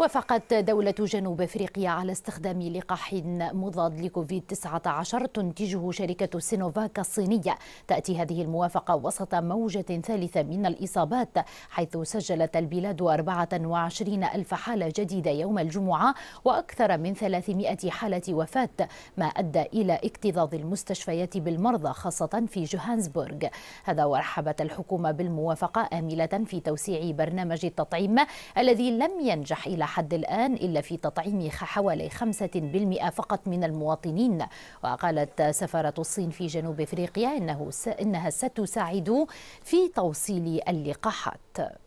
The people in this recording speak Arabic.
وافقت دولة جنوب افريقيا على استخدام لقاح مضاد لكوفيد 19 تنتجه شركة سينوفاك الصينية، تأتي هذه الموافقة وسط موجة ثالثة من الإصابات، حيث سجلت البلاد 24 ألف حالة جديدة يوم الجمعة وأكثر من 300 حالة وفاة، ما أدى إلى اكتظاظ المستشفيات بالمرضى خاصة في جوهانسبورغ. هذا ورحبت الحكومة بالموافقة آملة في توسيع برنامج التطعيم الذي لم ينجح إلى حد الآن إلا في تطعيم حوالي 5% فقط من المواطنين وقالت سفارة الصين في جنوب إفريقيا إنه س... إنها ستساعد في توصيل اللقاحات